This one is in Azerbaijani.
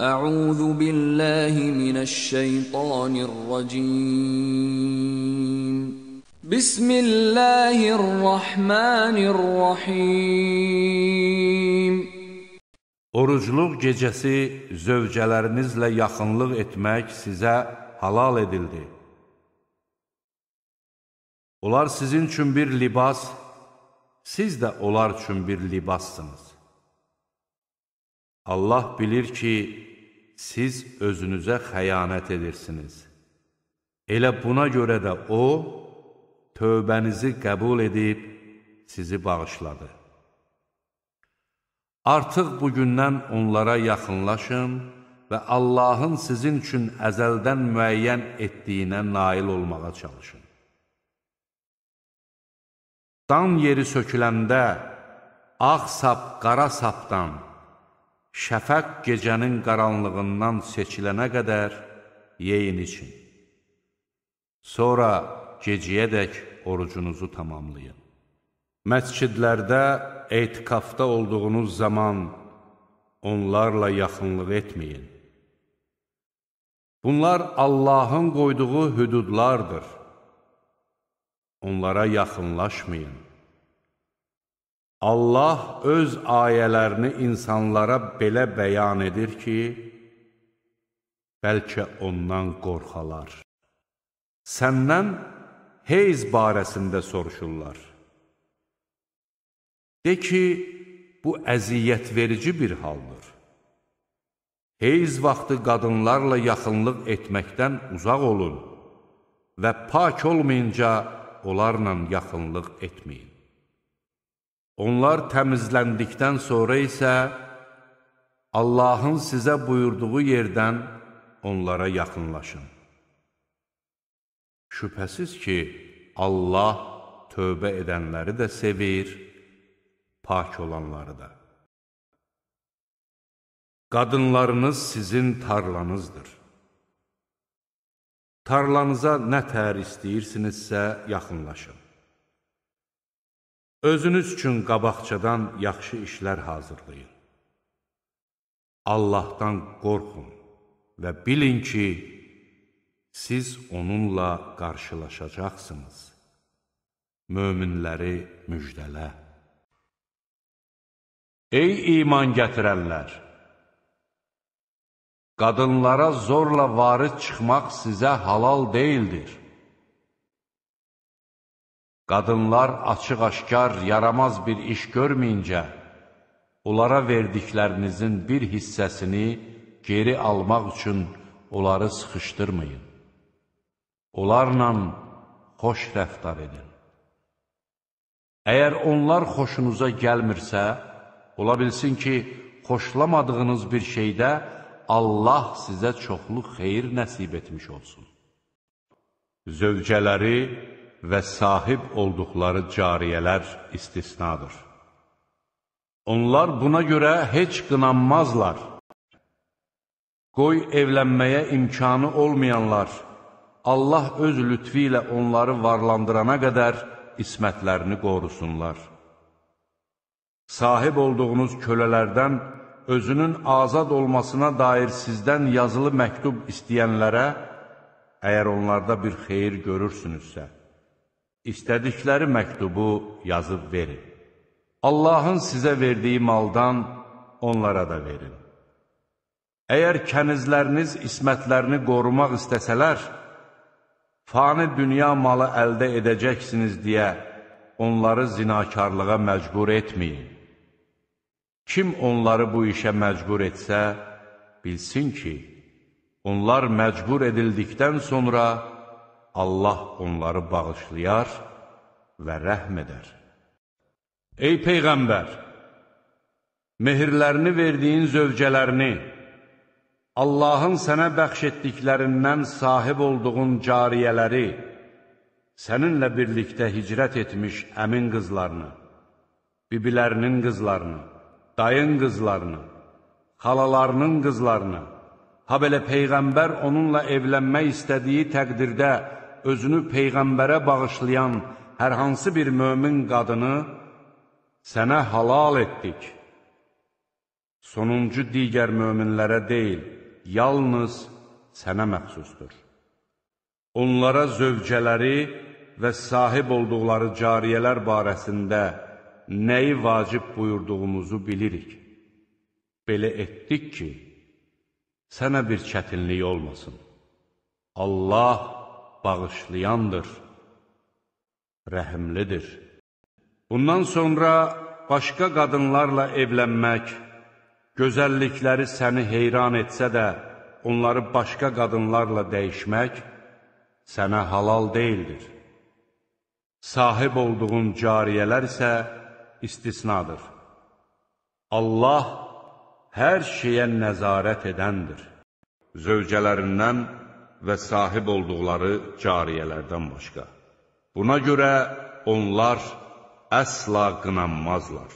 أعوذ بالله من الشيطان الرجيم بسم الله الرحمن الرحيم Orucluq gecəsi zövcələrinizlə yaxınlıq etmək sizə halal edildi. Onlar sizin üçün bir libas, siz də onlar üçün bir libassınız. Allah bilir ki, siz özünüzə xəyanət edirsiniz. Elə buna görə də O, tövbənizi qəbul edib, sizi bağışladı. Artıq bugündən onlara yaxınlaşın və Allahın sizin üçün əzəldən müəyyən etdiyinə nail olmağa çalışın. Dan yeri söküləndə, ağ sap qara sapdan, şəfəq gecənin qaranlığından seçilənə qədər yeyin için. Sonra geciyədək orucunuzu tamamlayın. Məscidlərdə eytikafda olduğunuz zaman onlarla yaxınlıq etməyin. Bunlar Allahın qoyduğu hüdudlardır. Onlara yaxınlaşmayın. Allah öz ayələrini insanlara belə bəyan edir ki, bəlkə ondan qorxalar. Səndən heyz barəsində soruşurlar. De ki, bu əziyyət verici bir haldır. Heyz vaxtı qadınlarla yaxınlıq etməkdən uzaq olun və pak olmayınca onlarla yaxınlıq etməyin. Onlar təmizləndikdən sonra isə Allahın sizə buyurduğu yerdən onlara yaxınlaşın. Şübhəsiz ki, Allah tövbə edənləri də sevir, pak olanları da. Qadınlarınız sizin tarlanızdır. Tarlanıza nə tər istəyirsinizsə yaxınlaşın. Özünüz üçün qabaqcadan yaxşı işlər hazırlayın. Allahdan qorxun və bilin ki, siz onunla qarşılaşacaqsınız. Möminləri müjdələ. Ey iman gətirənlər! Qadınlara zorla varid çıxmaq sizə halal deyildir. Qadınlar açıq-aşkar yaramaz bir iş görməyincə, onlara verdiklərinizin bir hissəsini geri almaq üçün onları sıxışdırmayın. Onlarla xoş rəftar edin. Əgər onlar xoşunuza gəlmirsə, ola bilsin ki, xoşlamadığınız bir şeydə Allah sizə çoxlu xeyir nəsib etmiş olsun. Zövcələri və sahib olduqları cariyələr istisnadır. Onlar buna görə heç qınanmazlar. Qoy evlənməyə imkanı olmayanlar, Allah öz lütfi ilə onları varlandırana qədər ismətlərini qorusunlar. Sahib olduğunuz kölələrdən özünün azad olmasına dair sizdən yazılı məktub istəyənlərə, əgər onlarda bir xeyir görürsünüzsə, istədikləri məktubu yazıb verin. Allahın sizə verdiyi maldan onlara da verin. Əgər kənizləriniz ismətlərini qorumaq istəsələr, fani dünya malı əldə edəcəksiniz deyə onları zinakarlığa məcbur etməyin. Kim onları bu işə məcbur etsə, bilsin ki, onlar məcbur edildikdən sonra Allah onları bağışlayar və rəhm edər. Ey Peyğəmbər! Mehirlərini verdiyin zövcələrini, Allahın sənə bəxş etdiklərindən sahib olduğun cariyələri, səninlə birlikdə hicrət etmiş əmin qızlarını, bibilərinin qızlarını, dayın qızlarını, xalalarının qızlarını, ha belə Peyğəmbər onunla evlənmək istədiyi təqdirdə özünü Peyğəmbərə bağışlayan hər hansı bir mömin qadını sənə halal etdik. Sonuncu digər möminlərə deyil, yalnız sənə məxsusdur. Onlara zövcələri və sahib olduqları cariyələr barəsində nəyi vacib buyurduğumuzu bilirik. Belə etdik ki, sənə bir çətinlik olmasın. Allah bağışlayandır, rəhimlidir. Bundan sonra başqa qadınlarla evlənmək, gözəllikləri səni heyran etsə də, onları başqa qadınlarla dəyişmək sənə halal deyildir. Sahib olduğun cariyələr isə istisnadır. Allah hər şeyə nəzarət edəndir. Zövcələrindən və sahib olduqları cariyələrdən başqa. Buna görə onlar əsla qınanmazlar.